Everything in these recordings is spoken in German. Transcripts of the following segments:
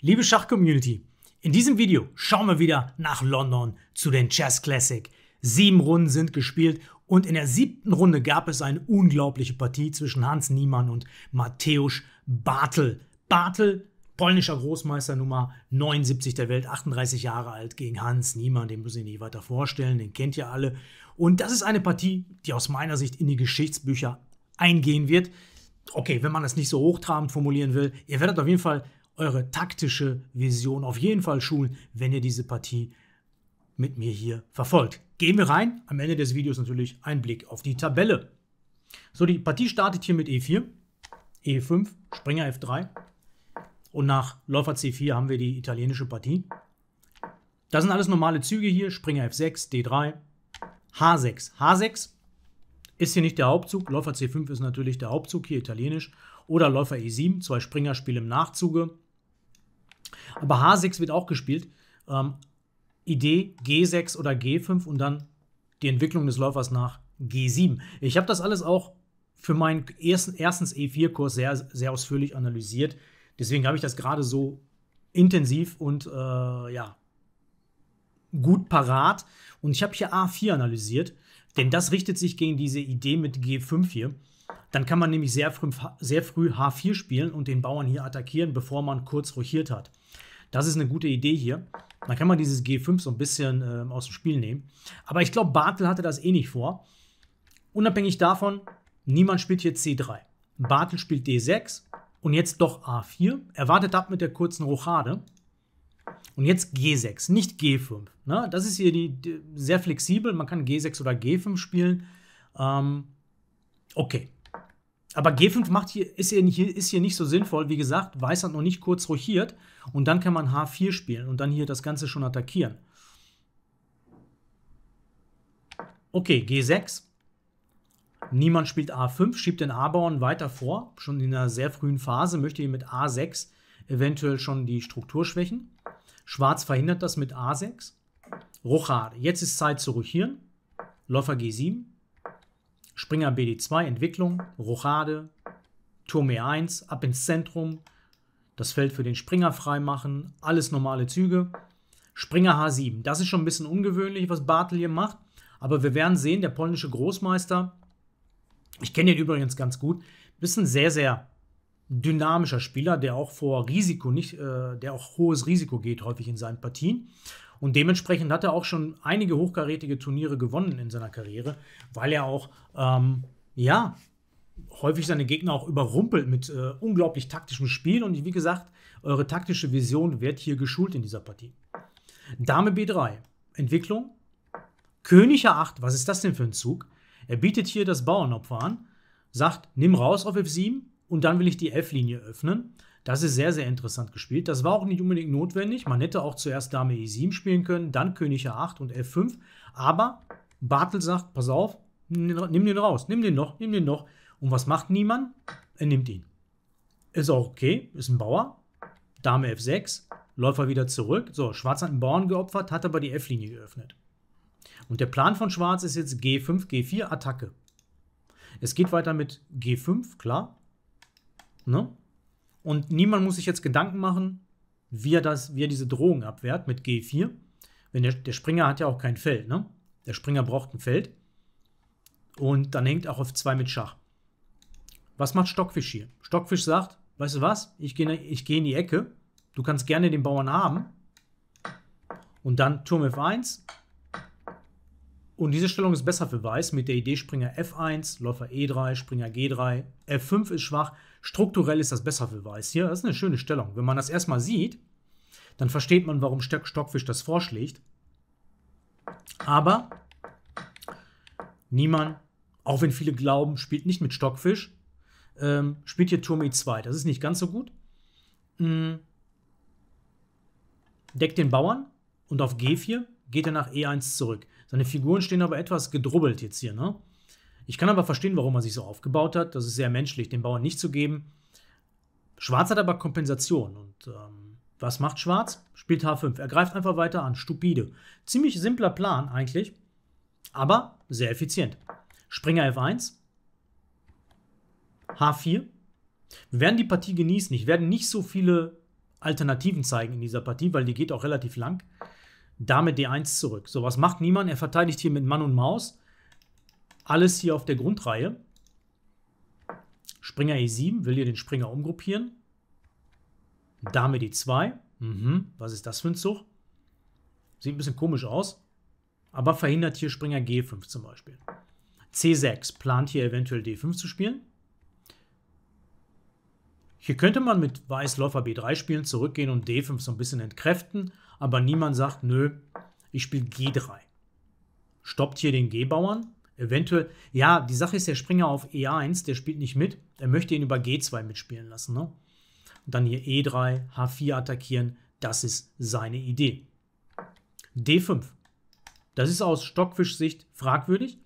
Liebe Schachcommunity, in diesem Video schauen wir wieder nach London zu den Chess Classic. Sieben Runden sind gespielt und in der siebten Runde gab es eine unglaubliche Partie zwischen Hans Niemann und Mateusz Bartel. Bartel, polnischer Großmeister Nummer 79 der Welt, 38 Jahre alt, gegen Hans Niemann, den müssen wir nicht weiter vorstellen, den kennt ihr alle. Und das ist eine Partie, die aus meiner Sicht in die Geschichtsbücher eingehen wird okay, wenn man das nicht so hochtrabend formulieren will, ihr werdet auf jeden Fall eure taktische Vision auf jeden Fall schulen, wenn ihr diese Partie mit mir hier verfolgt. Gehen wir rein. Am Ende des Videos natürlich ein Blick auf die Tabelle. So, die Partie startet hier mit E4, E5, Springer F3. Und nach Läufer C4 haben wir die italienische Partie. Das sind alles normale Züge hier. Springer F6, D3, H6. H6 ist hier nicht der Hauptzug. Läufer C5 ist natürlich der Hauptzug, hier italienisch. Oder Läufer E7, zwei Springerspiele im Nachzuge. Aber H6 wird auch gespielt. Ähm, Idee G6 oder G5 und dann die Entwicklung des Läufers nach G7. Ich habe das alles auch für meinen ersten, erstens E4-Kurs sehr, sehr ausführlich analysiert. Deswegen habe ich das gerade so intensiv und äh, ja, gut parat. Und ich habe hier A4 analysiert, denn das richtet sich gegen diese Idee mit G5 hier. Dann kann man nämlich sehr früh, sehr früh H4 spielen und den Bauern hier attackieren, bevor man kurz rochiert hat. Das ist eine gute Idee hier. Dann kann man dieses G5 so ein bisschen äh, aus dem Spiel nehmen. Aber ich glaube, Bartel hatte das eh nicht vor. Unabhängig davon, niemand spielt hier C3. Bartel spielt D6 und jetzt doch A4. Erwartet ab mit der kurzen Rochade. Und jetzt G6, nicht G5. Ne? Das ist hier die, die, sehr flexibel. Man kann G6 oder G5 spielen. Ähm, okay, aber G5 macht hier, ist, hier, ist hier nicht so sinnvoll. Wie gesagt, Weiß hat noch nicht kurz rochiert. Und dann kann man H4 spielen und dann hier das Ganze schon attackieren. Okay, G6. Niemand spielt A5, schiebt den A-Bauern weiter vor. Schon in einer sehr frühen Phase möchte hier mit A6 eventuell schon die Struktur schwächen. Schwarz verhindert das mit A6. Rochade. Jetzt ist Zeit zu rochieren. Läufer G7. Springer BD2 Entwicklung, Rochade, Turm E1, ab ins Zentrum, das Feld für den Springer freimachen, alles normale Züge. Springer H7, das ist schon ein bisschen ungewöhnlich, was Bartel hier macht, aber wir werden sehen, der polnische Großmeister, ich kenne ihn übrigens ganz gut, ist ein sehr, sehr dynamischer Spieler, der auch vor Risiko nicht, äh, der auch hohes Risiko geht häufig in seinen Partien. Und dementsprechend hat er auch schon einige hochkarätige Turniere gewonnen in seiner Karriere, weil er auch, ähm, ja, häufig seine Gegner auch überrumpelt mit äh, unglaublich taktischem Spiel. Und wie gesagt, eure taktische Vision wird hier geschult in dieser Partie. Dame B3, Entwicklung. König A8, was ist das denn für ein Zug? Er bietet hier das Bauernopfer an, sagt, nimm raus auf F7 und dann will ich die F-Linie öffnen. Das ist sehr, sehr interessant gespielt. Das war auch nicht unbedingt notwendig. Man hätte auch zuerst Dame E7 spielen können, dann König e A8 und F5. Aber Bartel sagt, pass auf, nimm den raus, nimm den noch, nimm den noch. Und was macht niemand? Er nimmt ihn. Ist auch okay, ist ein Bauer. Dame F6, Läufer wieder zurück. So, Schwarz hat einen Bauern geopfert, hat aber die F-Linie geöffnet. Und der Plan von Schwarz ist jetzt G5, G4, Attacke. Es geht weiter mit G5, klar. Ne? Und niemand muss sich jetzt Gedanken machen, wie er, das, wie er diese Drohung abwehrt mit G4. Wenn der, der Springer hat ja auch kein Feld, ne? Der Springer braucht ein Feld. Und dann hängt auch auf 2 mit Schach. Was macht Stockfisch hier? Stockfisch sagt, weißt du was, ich gehe ich geh in die Ecke, du kannst gerne den Bauern haben. Und dann Turm F1, und diese Stellung ist besser für Weiß mit der Idee Springer F1, Läufer E3, Springer G3, F5 ist schwach. Strukturell ist das besser für Weiß hier. Das ist eine schöne Stellung. Wenn man das erstmal sieht, dann versteht man, warum Stockfisch das vorschlägt. Aber niemand, auch wenn viele glauben, spielt nicht mit Stockfisch, ähm, spielt hier Turm E2. Das ist nicht ganz so gut. Mhm. Deckt den Bauern und auf G4 geht er nach E1 zurück. Seine Figuren stehen aber etwas gedrubbelt jetzt hier, ne? Ich kann aber verstehen, warum er sich so aufgebaut hat. Das ist sehr menschlich, den Bauern nicht zu geben. Schwarz hat aber Kompensation. Und ähm, was macht Schwarz? Spielt H5. Er greift einfach weiter an. Stupide. Ziemlich simpler Plan eigentlich, aber sehr effizient. Springer F1. H4. Wir werden die Partie genießen. Ich werde nicht so viele Alternativen zeigen in dieser Partie, weil die geht auch relativ lang damit D1 zurück. So, was macht niemand? Er verteidigt hier mit Mann und Maus. Alles hier auf der Grundreihe. Springer E7 will hier den Springer umgruppieren. Dame D2. Mhm. Was ist das für ein Zug? Sieht ein bisschen komisch aus. Aber verhindert hier Springer G5 zum Beispiel. C6 plant hier eventuell D5 zu spielen. Hier könnte man mit Weiß Läufer B3 spielen, zurückgehen und D5 so ein bisschen entkräften, aber niemand sagt, nö, ich spiele G3. Stoppt hier den G-Bauern. Eventuell, ja, die Sache ist, der Springer auf E1, der spielt nicht mit. Er möchte ihn über G2 mitspielen lassen. Ne? Und dann hier E3, H4 attackieren. Das ist seine Idee. D5. Das ist aus Stockfisch-Sicht fragwürdig.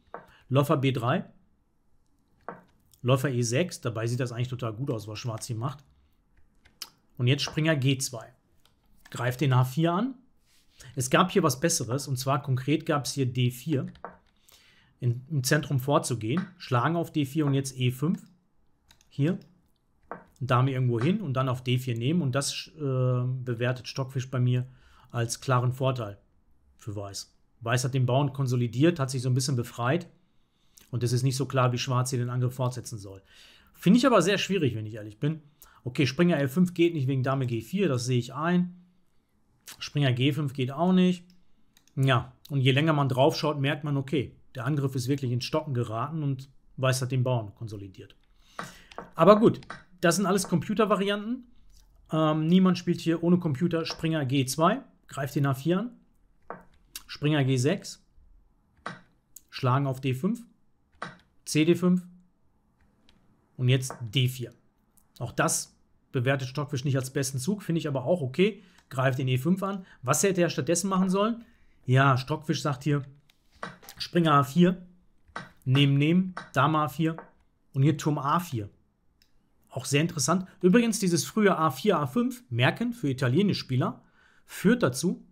Läufer B3. Läufer E6, dabei sieht das eigentlich total gut aus, was Schwarz hier macht. Und jetzt Springer G2. Greift den H4 an. Es gab hier was Besseres, und zwar konkret gab es hier D4. In, Im Zentrum vorzugehen, schlagen auf D4 und jetzt E5. Hier. Dame irgendwo hin und dann auf D4 nehmen. Und das äh, bewertet Stockfisch bei mir als klaren Vorteil für Weiß. Weiß hat den Bauern konsolidiert, hat sich so ein bisschen befreit. Und es ist nicht so klar, wie Schwarz hier den Angriff fortsetzen soll. Finde ich aber sehr schwierig, wenn ich ehrlich bin. Okay, Springer L5 geht nicht wegen Dame G4, das sehe ich ein. Springer G5 geht auch nicht. Ja, und je länger man draufschaut, merkt man, okay, der Angriff ist wirklich ins Stocken geraten und Weiß hat den Bauern konsolidiert. Aber gut, das sind alles Computervarianten. Ähm, niemand spielt hier ohne Computer Springer G2, greift den A4 an. Springer G6, schlagen auf D5. CD5 und jetzt D4. Auch das bewertet Stockfisch nicht als besten Zug, finde ich aber auch okay. Greift den E5 an. Was hätte er stattdessen machen sollen? Ja, Stockfisch sagt hier Springer A4, Nehmen, Nehmen, Dame A4 und hier Turm A4. Auch sehr interessant. Übrigens, dieses frühe A4, A5, merken für italienische Spieler, führt dazu,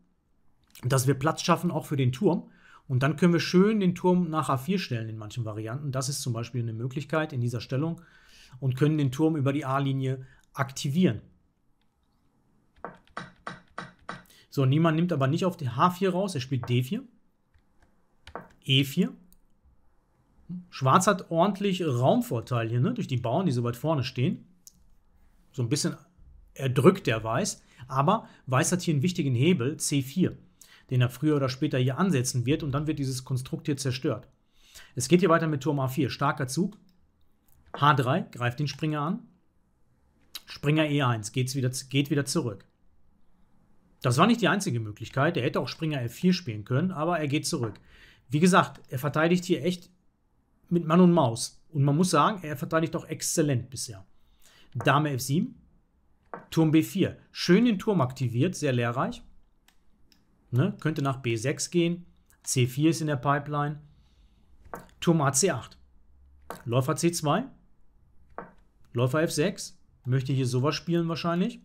dass wir Platz schaffen auch für den Turm. Und dann können wir schön den Turm nach A4 stellen in manchen Varianten. Das ist zum Beispiel eine Möglichkeit in dieser Stellung und können den Turm über die A-Linie aktivieren. So, niemand nimmt aber nicht auf die H4 raus, er spielt D4, E4. Schwarz hat ordentlich Raumvorteil hier, ne? durch die Bauern, die so weit vorne stehen. So ein bisschen erdrückt der Weiß, aber Weiß hat hier einen wichtigen Hebel, C4 den er früher oder später hier ansetzen wird und dann wird dieses Konstrukt hier zerstört. Es geht hier weiter mit Turm A4, starker Zug. H3 greift den Springer an. Springer E1 geht's wieder, geht wieder zurück. Das war nicht die einzige Möglichkeit. Er hätte auch Springer F4 spielen können, aber er geht zurück. Wie gesagt, er verteidigt hier echt mit Mann und Maus. Und man muss sagen, er verteidigt auch exzellent bisher. Dame F7, Turm B4. Schön den Turm aktiviert, sehr lehrreich. Ne? Könnte nach B6 gehen. C4 ist in der Pipeline. Turm ac 8 Läufer C2. Läufer F6. Möchte hier sowas spielen wahrscheinlich.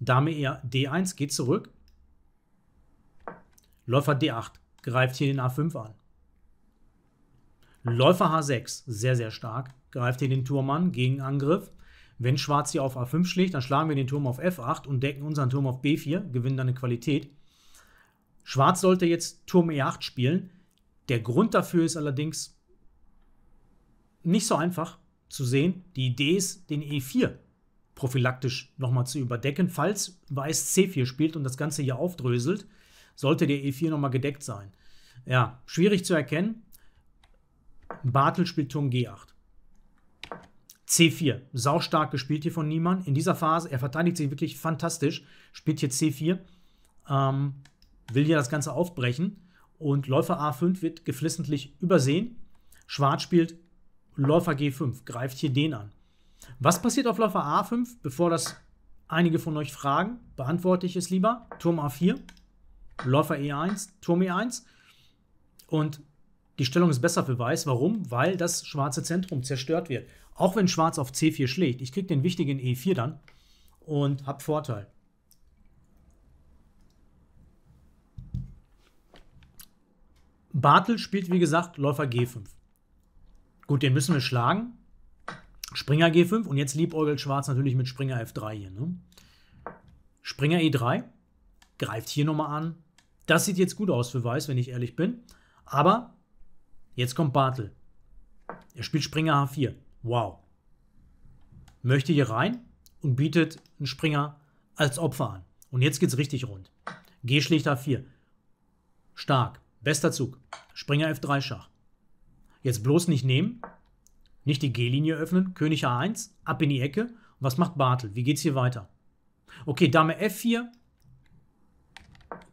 Dame e D1 geht zurück. Läufer D8 greift hier den A5 an. Läufer H6, sehr, sehr stark, greift hier den Turm an, Gegenangriff. Wenn Schwarz hier auf A5 schlägt, dann schlagen wir den Turm auf F8 und decken unseren Turm auf B4, gewinnen dann eine Qualität. Schwarz sollte jetzt Turm E8 spielen. Der Grund dafür ist allerdings nicht so einfach zu sehen. Die Idee ist, den E4 prophylaktisch nochmal zu überdecken. Falls Weiß C4 spielt und das Ganze hier aufdröselt, sollte der E4 nochmal gedeckt sein. Ja, schwierig zu erkennen. Bartel spielt Turm G8. C4, saustark gespielt hier von Niemann. In dieser Phase, er verteidigt sich wirklich fantastisch, spielt hier C4. Ähm, will ja das Ganze aufbrechen und Läufer A5 wird geflissentlich übersehen. Schwarz spielt Läufer G5, greift hier den an. Was passiert auf Läufer A5? Bevor das einige von euch fragen, beantworte ich es lieber. Turm A4, Läufer E1, Turm E1. Und die Stellung ist besser für Weiß. Warum? Weil das schwarze Zentrum zerstört wird. Auch wenn Schwarz auf C4 schlägt. Ich kriege den wichtigen E4 dann und habe Vorteil. Bartel spielt, wie gesagt, Läufer G5. Gut, den müssen wir schlagen. Springer G5 und jetzt liebäugelt Schwarz natürlich mit Springer F3 hier. Ne? Springer E3 greift hier nochmal an. Das sieht jetzt gut aus für Weiß, wenn ich ehrlich bin. Aber jetzt kommt Bartel. Er spielt Springer H4. Wow. Möchte hier rein und bietet einen Springer als Opfer an. Und jetzt geht es richtig rund. G schlägt H4. Stark. Bester Zug. Springer F3 Schach. Jetzt bloß nicht nehmen, nicht die G-Linie öffnen, König A1, ab in die Ecke. was macht Bartel? Wie geht's hier weiter? Okay, Dame F4,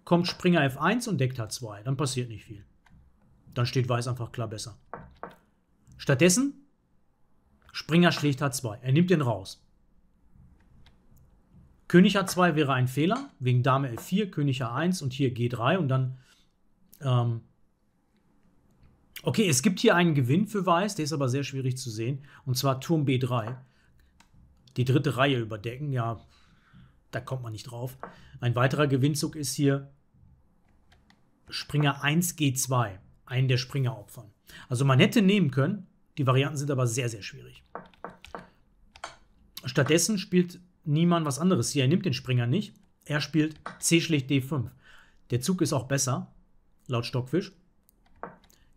kommt Springer F1 und deckt H2. Dann passiert nicht viel. Dann steht Weiß einfach klar besser. Stattdessen, Springer schlägt H2. Er nimmt den raus. König H2 wäre ein Fehler, wegen Dame F4, König a 1 und hier G3 und dann ähm, okay, es gibt hier einen Gewinn für Weiß, der ist aber sehr schwierig zu sehen. Und zwar Turm B3. Die dritte Reihe überdecken, ja, da kommt man nicht drauf. Ein weiterer Gewinnzug ist hier Springer 1 G2, einen der Springer opfern. Also man hätte nehmen können, die Varianten sind aber sehr, sehr schwierig. Stattdessen spielt niemand was anderes hier. Er nimmt den Springer nicht. Er spielt C schlägt D5. Der Zug ist auch besser laut Stockfisch.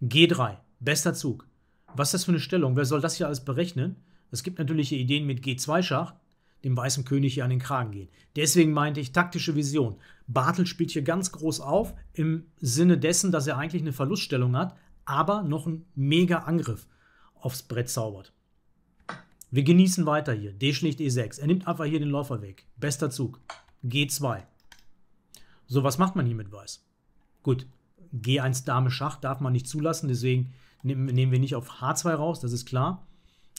G3, bester Zug. Was ist das für eine Stellung? Wer soll das hier alles berechnen? Es gibt natürlich Ideen mit G2-Schach, dem weißen König hier an den Kragen gehen. Deswegen meinte ich taktische Vision. Bartel spielt hier ganz groß auf im Sinne dessen, dass er eigentlich eine Verluststellung hat, aber noch einen mega Angriff aufs Brett zaubert. Wir genießen weiter hier. D schlicht E6. Er nimmt einfach hier den Läufer weg. Bester Zug. G2. So, was macht man hier mit Weiß? Gut, G1 Dame Schach darf man nicht zulassen, deswegen nehmen wir nicht auf H2 raus, das ist klar.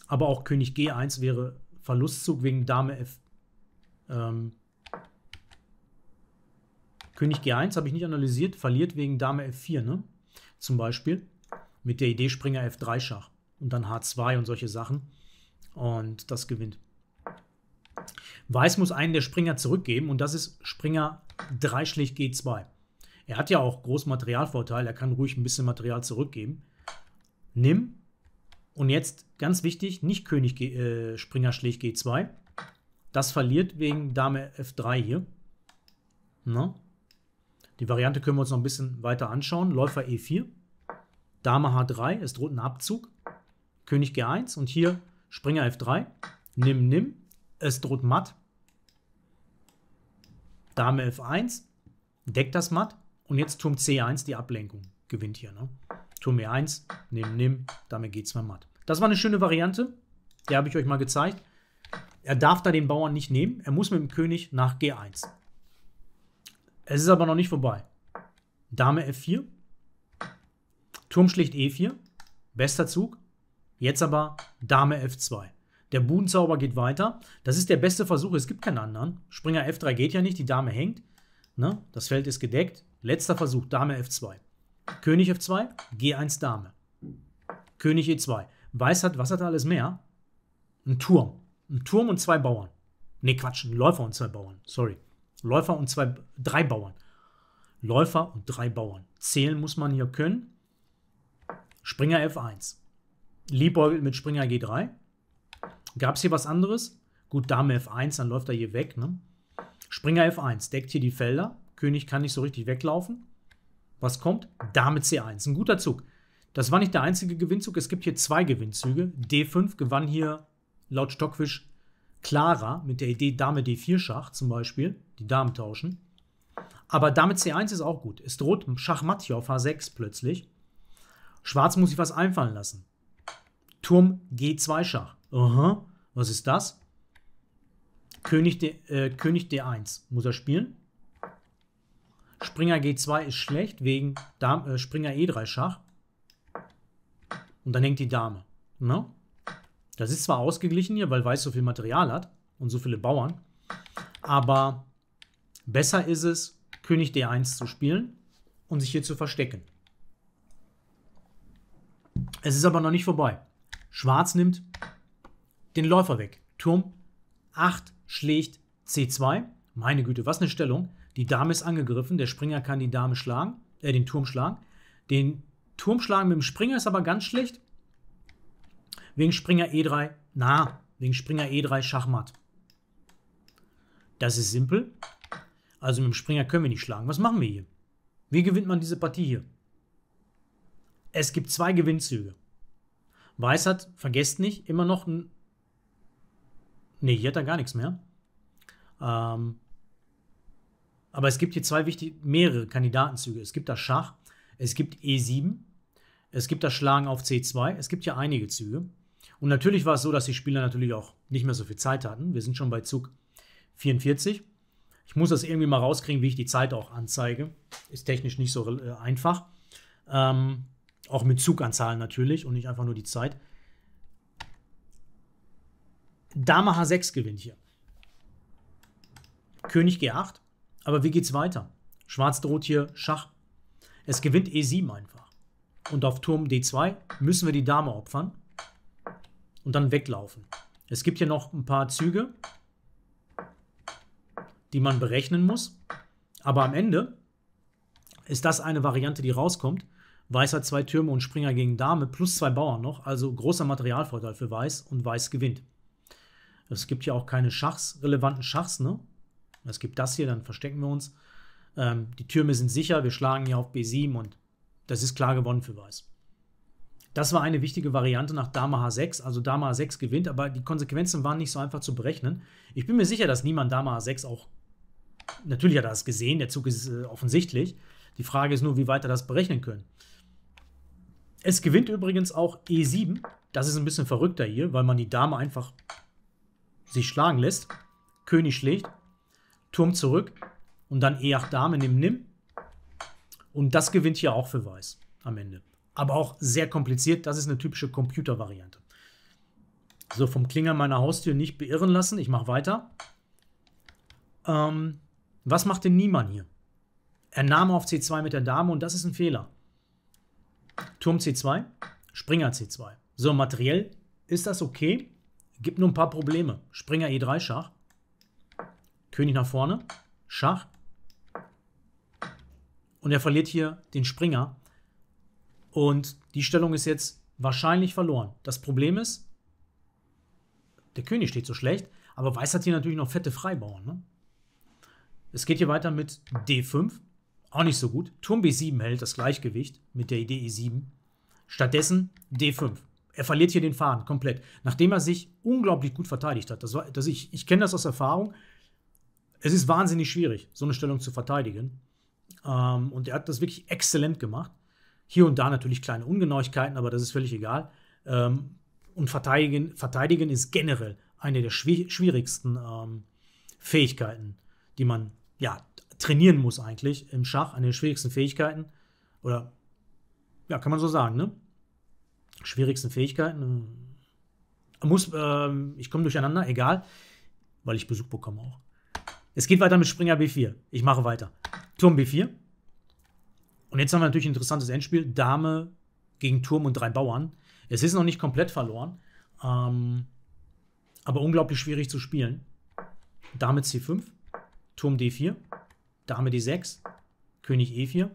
Aber auch König G1 wäre Verlustzug wegen Dame F. Ähm, König G1 habe ich nicht analysiert, verliert wegen Dame F4, ne? Zum Beispiel. Mit der Idee Springer F3 Schach und dann H2 und solche Sachen. Und das gewinnt. Weiß muss einen der Springer zurückgeben und das ist Springer 3 schlicht G2. Er hat ja auch großen Materialvorteil, er kann ruhig ein bisschen Material zurückgeben. Nimm. Und jetzt ganz wichtig, nicht König G äh, Springer schlägt G2. Das verliert wegen Dame F3 hier. Na? Die Variante können wir uns noch ein bisschen weiter anschauen. Läufer E4, Dame H3, es droht ein Abzug. König G1 und hier Springer F3. Nimm, nimm, es droht matt. Dame F1, deckt das matt. Und jetzt Turm C1, die Ablenkung gewinnt hier. Ne? Turm E1, nimm, nimm, damit geht's mal matt. Das war eine schöne Variante. Die habe ich euch mal gezeigt. Er darf da den Bauern nicht nehmen. Er muss mit dem König nach G1. Es ist aber noch nicht vorbei. Dame F4. Turm schlicht E4. Bester Zug. Jetzt aber Dame F2. Der Budenzauber geht weiter. Das ist der beste Versuch. Es gibt keinen anderen. Springer F3 geht ja nicht. Die Dame hängt. Ne? Das Feld ist gedeckt. Letzter Versuch, Dame F2. König F2, G1 Dame. König E2. Weiß hat, was hat er alles mehr? Ein Turm. Ein Turm und zwei Bauern. Ne, Quatsch, ein Läufer und zwei Bauern. Sorry. Läufer und zwei, drei Bauern. Läufer und drei Bauern. Zählen muss man hier können. Springer F1. Liebäugelt mit Springer G3. Gab es hier was anderes? Gut, Dame F1, dann läuft er hier weg. Ne? Springer F1 deckt hier die Felder. König kann nicht so richtig weglaufen. Was kommt? Dame C1. Ein guter Zug. Das war nicht der einzige Gewinnzug. Es gibt hier zwei Gewinnzüge. D5 gewann hier laut Stockfisch Clara mit der Idee Dame D4 Schach zum Beispiel. Die Damen tauschen. Aber Dame C1 ist auch gut. Es droht Schachmatt hier auf H6 plötzlich. Schwarz muss sich was einfallen lassen. Turm G2 Schach. Aha, was ist das? König, D, äh, König D1 muss er spielen. Springer G2 ist schlecht wegen Dame, äh, Springer E3 Schach. Und dann hängt die Dame. Ne? Das ist zwar ausgeglichen hier, weil Weiß so viel Material hat und so viele Bauern, aber besser ist es, König D1 zu spielen und sich hier zu verstecken. Es ist aber noch nicht vorbei. Schwarz nimmt den Läufer weg. Turm 8 schlägt C2. Meine Güte, was eine Stellung. Die Dame ist angegriffen, der Springer kann die Dame schlagen, äh, den Turm schlagen. Den Turm schlagen mit dem Springer ist aber ganz schlecht. Wegen Springer E3, na, wegen Springer E3 Schachmatt. Das ist simpel. Also mit dem Springer können wir nicht schlagen. Was machen wir hier? Wie gewinnt man diese Partie hier? Es gibt zwei Gewinnzüge. Weiß hat, vergesst nicht, immer noch ein. Ne, hier hat er gar nichts mehr. Ähm, aber es gibt hier zwei wichtige, mehrere Kandidatenzüge. Es gibt das Schach, es gibt E7, es gibt das Schlagen auf C2, es gibt hier einige Züge. Und natürlich war es so, dass die Spieler natürlich auch nicht mehr so viel Zeit hatten. Wir sind schon bei Zug 44. Ich muss das irgendwie mal rauskriegen, wie ich die Zeit auch anzeige. Ist technisch nicht so äh, einfach. Ähm, auch mit Zuganzahlen natürlich und nicht einfach nur die Zeit. Dame H6 gewinnt hier. König G8. Aber wie geht's weiter? Schwarz droht hier Schach. Es gewinnt E7 einfach. Und auf Turm D2 müssen wir die Dame opfern und dann weglaufen. Es gibt hier noch ein paar Züge, die man berechnen muss. Aber am Ende ist das eine Variante, die rauskommt. Weiß hat zwei Türme und Springer gegen Dame plus zwei Bauern noch, also großer Materialvorteil für Weiß und Weiß gewinnt. Es gibt hier auch keine Schachs, relevanten Schachs, ne? Es gibt das hier, dann verstecken wir uns. Ähm, die Türme sind sicher, wir schlagen hier auf B7 und das ist klar gewonnen für Weiß. Das war eine wichtige Variante nach Dame H6, also Dame H6 gewinnt, aber die Konsequenzen waren nicht so einfach zu berechnen. Ich bin mir sicher, dass niemand Dame H6 auch, natürlich hat er das gesehen, der Zug ist äh, offensichtlich. Die Frage ist nur, wie weit er das berechnen können. Es gewinnt übrigens auch E7. Das ist ein bisschen verrückter hier, weil man die Dame einfach sich schlagen lässt. König schlägt Turm zurück und dann E8 Dame, Nimm, Nimm. Und das gewinnt hier auch für Weiß am Ende. Aber auch sehr kompliziert. Das ist eine typische Computervariante. So, vom Klinger meiner Haustür nicht beirren lassen. Ich mache weiter. Ähm, was macht denn Niemann hier? Er nahm auf C2 mit der Dame und das ist ein Fehler. Turm C2, Springer C2. So, materiell ist das okay. Gibt nur ein paar Probleme. Springer E3 Schach. König nach vorne, Schach. Und er verliert hier den Springer. Und die Stellung ist jetzt wahrscheinlich verloren. Das Problem ist, der König steht so schlecht, aber Weiß hat hier natürlich noch fette Freibauern. Ne? Es geht hier weiter mit D5. Auch nicht so gut. Turm B7 hält das Gleichgewicht mit der Idee E7. Stattdessen D5. Er verliert hier den Faden komplett, nachdem er sich unglaublich gut verteidigt hat. Das war, das ich ich kenne das aus Erfahrung es ist wahnsinnig schwierig, so eine Stellung zu verteidigen. Ähm, und er hat das wirklich exzellent gemacht. Hier und da natürlich kleine Ungenauigkeiten, aber das ist völlig egal. Ähm, und verteidigen, verteidigen ist generell eine der schwierigsten ähm, Fähigkeiten, die man ja trainieren muss eigentlich im Schach. Eine der schwierigsten Fähigkeiten oder ja, kann man so sagen, ne? Schwierigsten Fähigkeiten. Äh, muss, ähm, ich komme durcheinander, egal, weil ich Besuch bekomme auch. Es geht weiter mit Springer B4. Ich mache weiter. Turm B4. Und jetzt haben wir natürlich ein interessantes Endspiel. Dame gegen Turm und drei Bauern. Es ist noch nicht komplett verloren. Ähm, aber unglaublich schwierig zu spielen. Dame C5. Turm D4. Dame D6. König E4.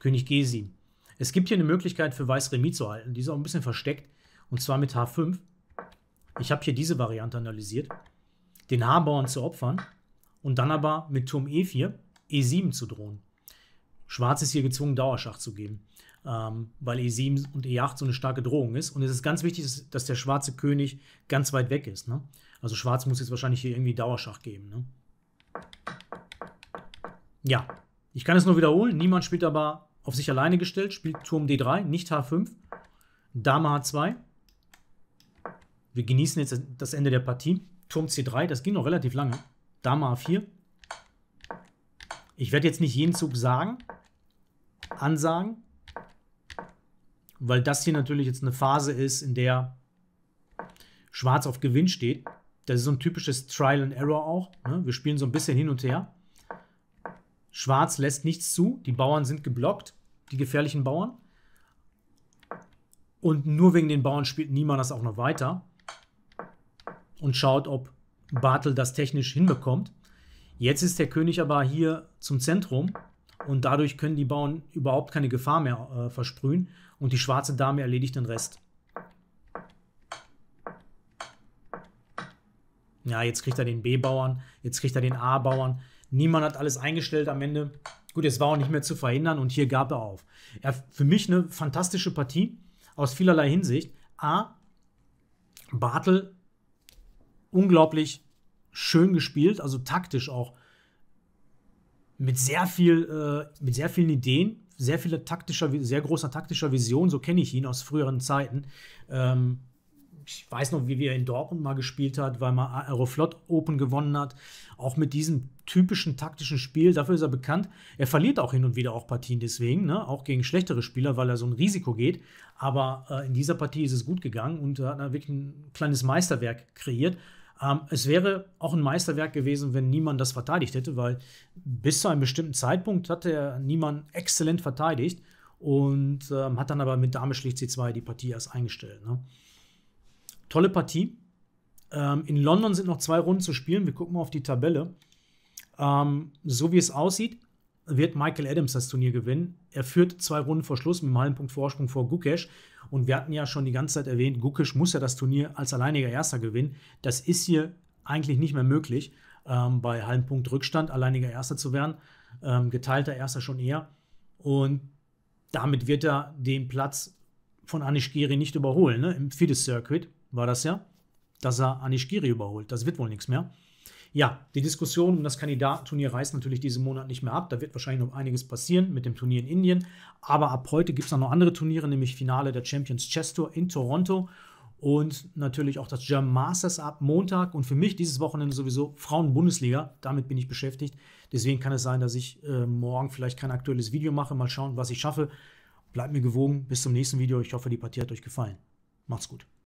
König G7. Es gibt hier eine Möglichkeit für Weiß Remis zu halten. Die ist auch ein bisschen versteckt. Und zwar mit H5. Ich habe hier diese Variante analysiert den Habauern zu opfern und dann aber mit Turm E4, E7 zu drohen. Schwarz ist hier gezwungen, Dauerschach zu geben, ähm, weil E7 und E8 so eine starke Drohung ist. Und es ist ganz wichtig, dass, dass der schwarze König ganz weit weg ist. Ne? Also Schwarz muss jetzt wahrscheinlich hier irgendwie Dauerschach geben. Ne? Ja, ich kann es nur wiederholen. Niemand spielt aber auf sich alleine gestellt, spielt Turm D3, nicht H5, Dame H2. Wir genießen jetzt das Ende der Partie. Turm C3, das ging noch relativ lange. Dame A4. Ich werde jetzt nicht jeden Zug sagen, ansagen, weil das hier natürlich jetzt eine Phase ist, in der Schwarz auf Gewinn steht. Das ist so ein typisches Trial and Error auch. Ne? Wir spielen so ein bisschen hin und her. Schwarz lässt nichts zu. Die Bauern sind geblockt, die gefährlichen Bauern. Und nur wegen den Bauern spielt niemand das auch noch weiter und schaut, ob Bartel das technisch hinbekommt. Jetzt ist der König aber hier zum Zentrum und dadurch können die Bauern überhaupt keine Gefahr mehr äh, versprühen und die schwarze Dame erledigt den Rest. Ja, jetzt kriegt er den B-Bauern, jetzt kriegt er den A-Bauern. Niemand hat alles eingestellt am Ende. Gut, es war auch nicht mehr zu verhindern und hier gab er auf. Er, für mich eine fantastische Partie aus vielerlei Hinsicht. A, Bartel unglaublich schön gespielt, also taktisch auch mit sehr viel, äh, mit sehr vielen Ideen, sehr viele taktischer, sehr großer taktischer Vision. So kenne ich ihn aus früheren Zeiten. Ähm, ich weiß noch, wie wir in Dortmund mal gespielt hat, weil man Aeroflot Open gewonnen hat. Auch mit diesem typischen taktischen Spiel, dafür ist er bekannt. Er verliert auch hin und wieder auch Partien deswegen, ne? auch gegen schlechtere Spieler, weil er so ein Risiko geht. Aber äh, in dieser Partie ist es gut gegangen und hat wirklich ein kleines Meisterwerk kreiert. Ähm, es wäre auch ein Meisterwerk gewesen, wenn niemand das verteidigt hätte, weil bis zu einem bestimmten Zeitpunkt hat er niemand exzellent verteidigt und ähm, hat dann aber mit Dame schlicht C2 die Partie erst eingestellt. Ne? Tolle Partie. Ähm, in London sind noch zwei Runden zu spielen. Wir gucken mal auf die Tabelle. Ähm, so wie es aussieht, wird Michael Adams das Turnier gewinnen. Er führt zwei Runden vor Schluss mit einem halben Punkt Vorsprung vor Gukesh. Und wir hatten ja schon die ganze Zeit erwähnt, Gukesh muss ja das Turnier als alleiniger Erster gewinnen. Das ist hier eigentlich nicht mehr möglich, ähm, bei halben Punkt Rückstand alleiniger Erster zu werden. Ähm, geteilter Erster schon eher. Und damit wird er den Platz von Anish Giri nicht überholen. Ne? Im FIDE-Circuit war das ja, dass er Anish Giri überholt. Das wird wohl nichts mehr ja, die Diskussion um das Kandidatenturnier reißt natürlich diesen Monat nicht mehr ab. Da wird wahrscheinlich noch einiges passieren mit dem Turnier in Indien. Aber ab heute gibt es noch andere Turniere, nämlich Finale der Champions Chess Tour in Toronto und natürlich auch das German Masters ab Montag. Und für mich dieses Wochenende sowieso Frauen-Bundesliga. Damit bin ich beschäftigt. Deswegen kann es sein, dass ich äh, morgen vielleicht kein aktuelles Video mache. Mal schauen, was ich schaffe. Bleibt mir gewogen. Bis zum nächsten Video. Ich hoffe, die Partie hat euch gefallen. Macht's gut.